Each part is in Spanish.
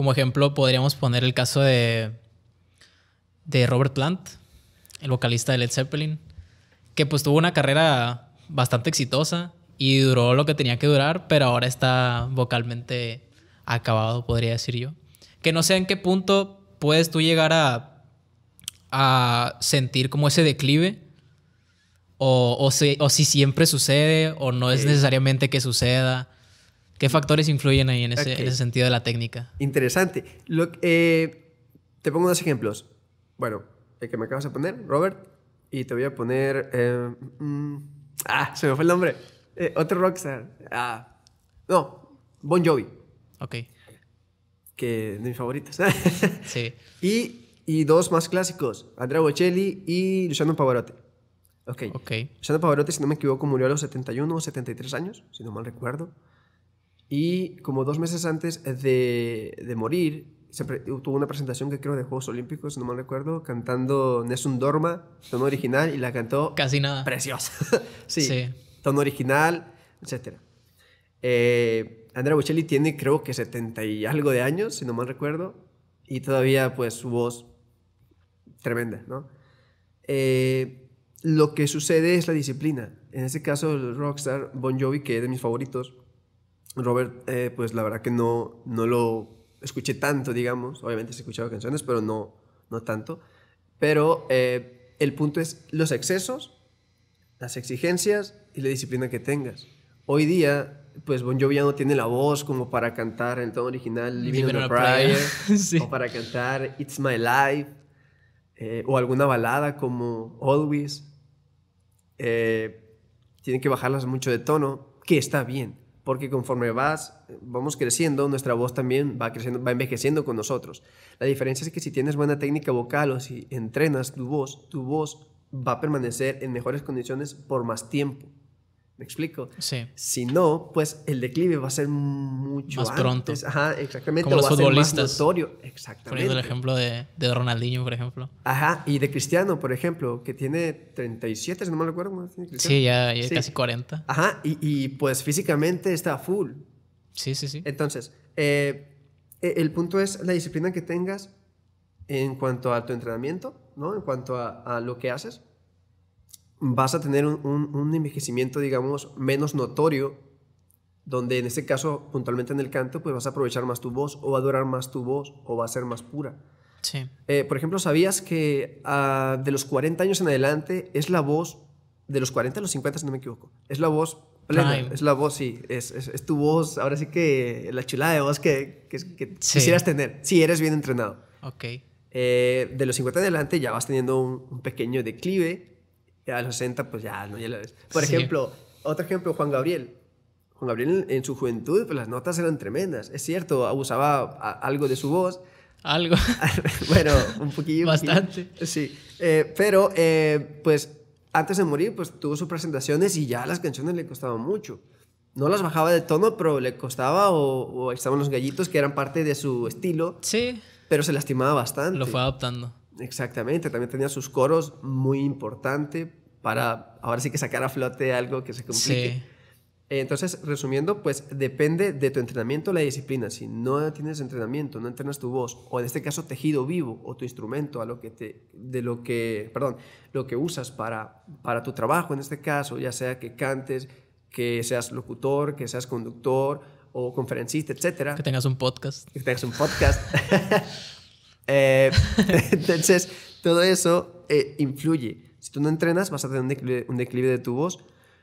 Como ejemplo, podríamos poner el caso de, de Robert Plant, el vocalista de Led Zeppelin, que pues tuvo una carrera bastante exitosa y duró lo que tenía que durar, pero ahora está vocalmente acabado, podría decir yo. Que no sé en qué punto puedes tú llegar a, sentir como ese declive, o, o, si, o si siempre sucede, o no es necesariamente que suceda ¿Qué factores influyen ahí en ese, sentido de la técnica? Interesante. Eh, te pongo dos ejemplos. Bueno, el que me acabas de poner, Robert, y te voy a poner... Em, mm, ah, se me fue el nombre. Eh, otro rockstar. Ah, no, Bon Jovi. Ok. Que de mis favoritos. sí. Y, y, dos más clásicos, Andrea Bocelli y Luciano Pavarotti. Ok. okay. Luciano Pavarotti, si no me equivoco, murió a los 71 o 73 años, si no mal recuerdo y como dos meses antes de, de morir, se tuvo una presentación que creo de Juegos Olímpicos, no mal recuerdo, cantando Nessun Dorma, tono original, y la cantó... Casi nada. Preciosa. sí, Tono original, etc. Eh, Andrea Bocelli tiene creo que 70 y algo de años, si no mal recuerdo, y todavía pues su voz tremenda, ¿no? Eh, lo que sucede es la disciplina. En ese caso, el rockstar Bon Jovi, que es de mis favoritos, Robert, eh, pues la verdad que no, no lo escuché tanto, digamos. Obviamente se escuchado canciones, pero no, no tanto. Pero eh, el punto es los excesos, las exigencias y la disciplina que tengas. Hoy día, pues Bon Jovi ya no tiene la voz como para cantar en el tono original Living on a Prayer, o para cantar It's My Life, eh, o alguna balada como Always. tienen que bajarlas mucho de tono, que está bien porque conforme vas, vamos creciendo, nuestra voz también va creciendo, va envejeciendo con nosotros. La diferencia es que si tienes buena técnica vocal o si entrenas tu voz, tu voz va a permanecer en mejores condiciones por más tiempo. ¿Me explico? Si no, pues el declive va a ser mucho más pronto. Ajá, exactamente. Como los va futbolistas. A ser más notorio. Exactamente. el ejemplo de, de, Ronaldinho, por ejemplo. Ajá, y de Cristiano, por ejemplo, que tiene 37, si no me acuerdo. Sí, ya, casi 40. Ajá, y, pues físicamente está full. Sí, sí, sí. Entonces, eh, e, el punto es la disciplina que tengas en cuanto a tu entrenamiento, ¿no? En cuanto a lo que haces vas a tener un, envejecimiento, digamos, menos notorio, donde en este caso, puntualmente en el canto, pues vas a aprovechar más tu voz o va a durar más tu voz o va a ser más pura. Sí. Eh, por ejemplo, ¿sabías que ah, de los 40 años en adelante es la voz, de los 40 a los 50, si no me equivoco, es la voz plena, es la voz, sí, es, tu voz, ahora sí que la chulada de voz que, quisieras tener, si eres bien entrenado. Ok. Eh, de los 50 en adelante ya vas teniendo un pequeño declive a los 60, pues ya, ¿no? Ya lo ves. Por ejemplo, otro ejemplo, Juan Gabriel. Juan Gabriel en, su juventud, pues las notas eran tremendas. Es cierto, abusaba algo de su voz. Algo. bueno, un poquillo. Bastante. sí. Eh, pero, eh, pues, antes de morir, pues tuvo sus presentaciones y ya las canciones le costaban mucho. No las bajaba de tono, pero le costaba o, o estaban los gallitos que eran parte de su estilo. Sí. Pero se lastimaba bastante. Lo fue adaptando. Exactamente, también tenía sus coros muy importante para ahora sí que sacar a flote algo que se complique. Entonces, resumiendo, pues depende de tu entrenamiento la disciplina. Si no tienes entrenamiento, no entrenas tu voz, o en este caso tejido vivo o tu instrumento a lo que te, de lo que, perdón, lo que usas para, para tu trabajo, en este caso, ya sea que cantes, que seas locutor, que seas conductor o conferencista, etcétera. Que tengas un podcast. Que tengas un podcast. Eh, entonces, todo eso eh, influye. Si tú no entrenas, vas a tener un declive, de tu voz.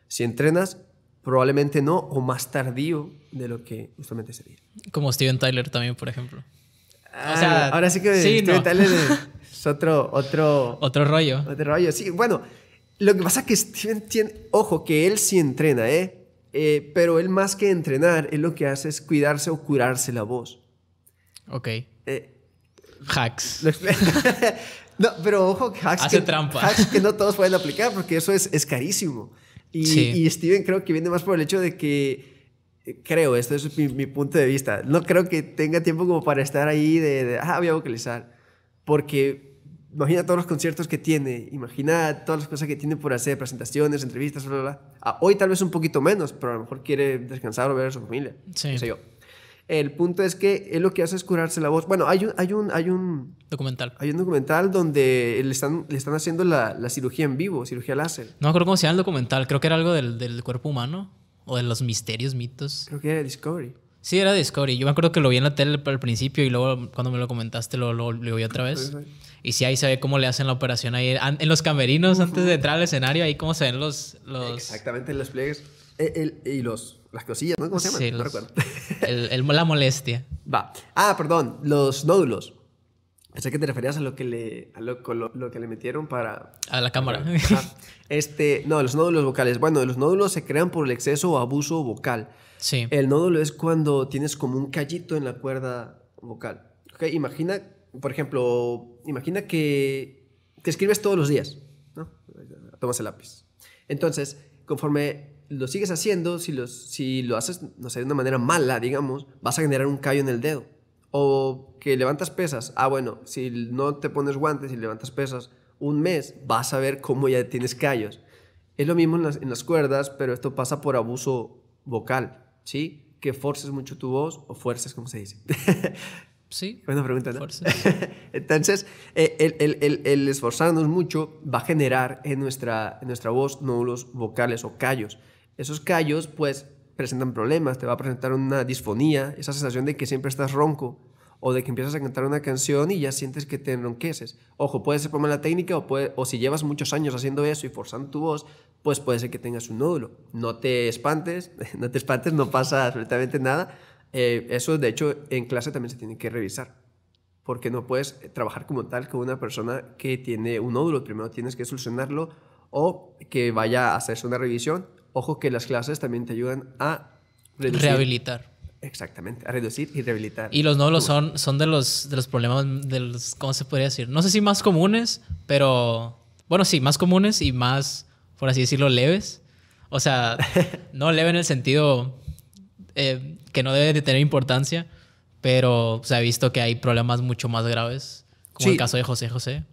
Si entrenas, probablemente no o más tardío de lo que usualmente sería. Como Steven Tyler también, por ejemplo. Ah, ahora sí que Steven Tyler es otro, otro... Otro rollo. Otro rollo, sí. Bueno, lo que pasa es que Steven tiene... Ojo, que él sí entrena, ¿eh? eh pero él más que entrenar, él lo que hace es cuidarse o curarse la voz. Ok. Eh, No, pero ojo, que, hacks que no todos pueden aplicar porque eso es, es carísimo. Y, Steven creo que viene más por el hecho de que, eh, creo, esto es mi, punto de vista, no creo que tenga tiempo como para estar ahí de, ah, voy a vocalizar. Porque imagina todos los conciertos que tiene, imagina todas las cosas que tiene por hacer, presentaciones, entrevistas, bla, bla, ah, hoy tal vez un poquito menos, pero a lo mejor quiere descansar o ver a su familia. Sí. yo el punto es que él lo que hace es curarse la voz. Bueno, hay un, hay un, hay un documental. Hay un documental donde le están, le están haciendo la, cirugía en vivo, cirugía láser. No me acuerdo cómo se llama el documental, creo que era algo del, cuerpo humano o de los misterios, mitos. Creo que era Discovery. Sí, era Discovery. Yo me acuerdo que lo vi en la tele al principio y luego cuando me lo comentaste lo, lo, vi otra vez. Y sí, ahí se ve cómo le hacen la operación ahí en los camerinos antes de entrar al escenario, ahí cómo se ven los... los... Exactamente, los pliegues y los, las cosillas, ¿no? ¿Cómo se llama no recuerdo. la molestia. Va. Ah, perdón, los nódulos. Sé que te referías a lo que le, a lo, que le metieron para... A la cámara. este, no, los nódulos vocales. Bueno, los nódulos se crean por el exceso o abuso vocal. Sí. El nódulo es cuando tienes como un callito en la cuerda vocal. ¿Okay? Imagina, por ejemplo, imagina que, que escribes todos los días, ¿no? Tomas el lápiz. Entonces, conforme lo sigues haciendo, si, los, si lo haces, no sé, de una manera mala, digamos, vas a generar un callo en el dedo. O que levantas pesas. Ah, bueno, si no te pones guantes y levantas pesas un mes, vas a ver cómo ya tienes callos. Es lo mismo en las, cuerdas, pero esto pasa por abuso vocal, ¿sí? Que forces mucho tu voz, o fuerces, como se dice. Sí. Buena pregunta, Entonces, eh, el, el, esforzarnos mucho va a generar en nuestra, en nuestra voz nódulos vocales o callos esos callos pues presentan problemas, te va a presentar una disfonía, esa sensación de que siempre estás ronco o de que empiezas a cantar una canción y ya sientes que te enronqueces. Ojo, puede ser por mala técnica o, puede, si llevas muchos años haciendo eso y forzando tu voz, pues puede ser que tengas un nódulo. No te espantes, no te espantes, no pasa absolutamente nada. Eh, eso de hecho en clase también se tiene que revisar porque no puedes trabajar como tal con una persona que tiene un nódulo. Primero tienes que solucionarlo o que vaya a hacerse una revisión ojo que las clases también te ayudan a rehabilitar. Exactamente, a reducir y rehabilitar. Y los nódulos son, son de, los, de los problemas, de los, ¿cómo se podría decir? No sé si más comunes, pero, bueno, sí, más comunes y más, por así decirlo, leves. O sea, no leve en el sentido eh, que no debe de tener importancia, pero se ha visto que hay problemas mucho más graves, como el caso de José José.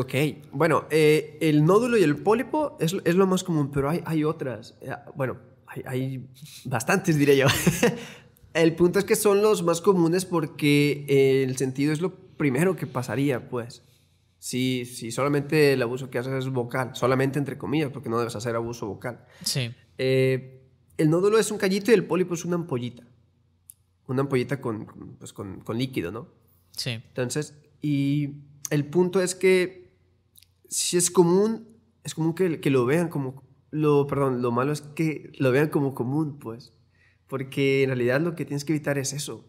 Ok, bueno, eh, el nódulo y el pólipo es, lo más común, pero hay, hay otras. Eh, bueno, hay, bastantes, diré yo. el punto es que son los más comunes porque el sentido es lo primero que pasaría, pues. Si, si solamente el abuso que haces es vocal, solamente entre comillas, porque no debes hacer abuso vocal. Sí. Eh, el nódulo es un callito y el pólipo es una ampollita. Una ampollita con, con pues, líquido, ¿no? Sí. Entonces, y el punto es que si es común, es común que, lo vean como, lo, perdón, lo malo es que lo vean como común, pues, porque en realidad lo que tienes que evitar es eso.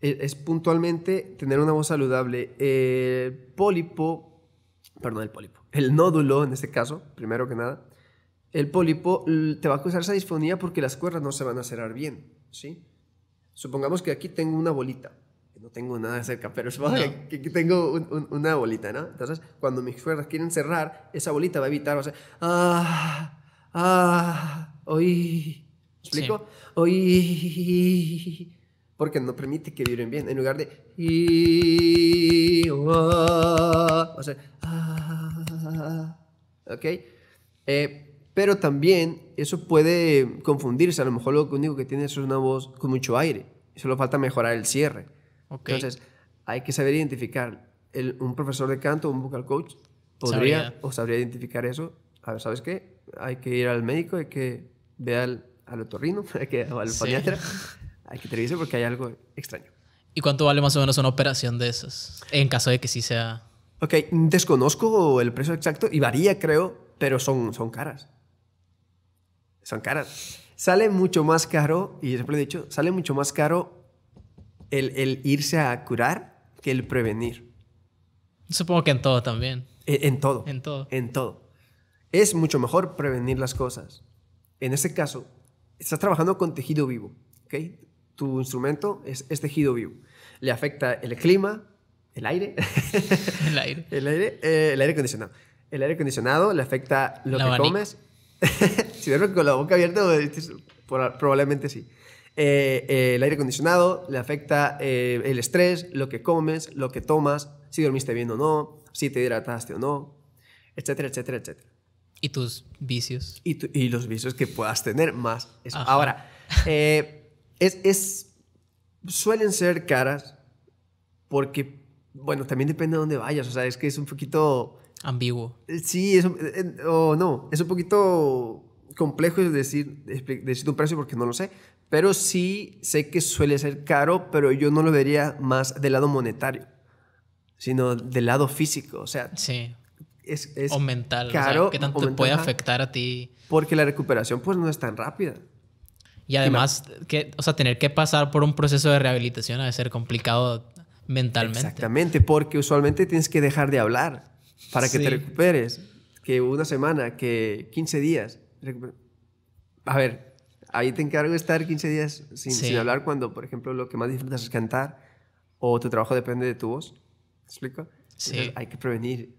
E, es, puntualmente tener una voz saludable. El pólipo, perdón, el pólipo, el nódulo en este caso, primero que nada, el pólipo te va a causar esa disfonía porque las cuerdas no se van a cerrar bien, ¿sí? Supongamos que aquí tengo una bolita no tengo nada cerca, pero supongo que, tengo una bolita, ¿no? Entonces, cuando mis cuerdas quieren cerrar, esa bolita va a evitar, va a ah, ah, oí. ¿Explico? Porque no permite que vibren bien. En lugar de, i, va a ser, ¿ok? Eh, pero también eso puede confundirse. A lo mejor lo único que tiene es una voz con mucho aire. Solo falta mejorar el cierre. Entonces, hay que saber identificar. un profesor de canto, un vocal coach, podría o sabría identificar eso. A ver, ¿sabes qué? Hay que ir al médico, hay que ver al, al otorrino, hay que, o al sí. hay que porque hay algo extraño. ¿Y cuánto vale más o menos una operación de esas? En caso de que sí sea... Ok, desconozco el precio exacto y varía, creo, pero son, son caras. Son caras. Sale mucho más caro, y siempre he dicho, sale mucho más caro el, irse a curar que el prevenir. Supongo que en todo también. E, en, todo. En todo. En todo. Es mucho mejor prevenir las cosas. En este caso, estás trabajando con tejido vivo. ¿okay? Tu instrumento es, tejido vivo. Le afecta el clima, el aire. el aire. el aire, eh, el aire acondicionado. El aire acondicionado le afecta lo que comes. si con la boca abierta, pues, probablemente sí. Eh, el aire acondicionado, le afecta eh, el estrés, lo que comes, lo que tomas, si dormiste bien o no, si te hidrataste o no, etcétera, etcétera, etcétera. Y tus vicios. Y, y los vicios que puedas tener más. Ahora, eh, es, es, suelen ser caras porque, bueno, también depende de dónde vayas, o sea, es que es un poquito... Ambiguo. Sí, o no, es un poquito complejo decir, decir un precio porque no lo sé, pero sí sé que suele ser caro, pero yo no lo vería más del lado monetario, sino del lado físico, o sea, sí. es, es o mental, ¿qué tanto puede afectar a ti? Porque la recuperación pues no es tan rápida. Y además, que, o sea, tener que pasar por un proceso de rehabilitación ha de ser complicado mentalmente. Exactamente, porque usualmente tienes que dejar de hablar para que te recuperes, que una semana, que 15 días. A ver, ahí te encargo de estar 15 días sin, hablar cuando, por ejemplo, lo que más disfrutas es cantar o tu trabajo depende de tu voz. ¿Te explico? Sí. hay que prevenir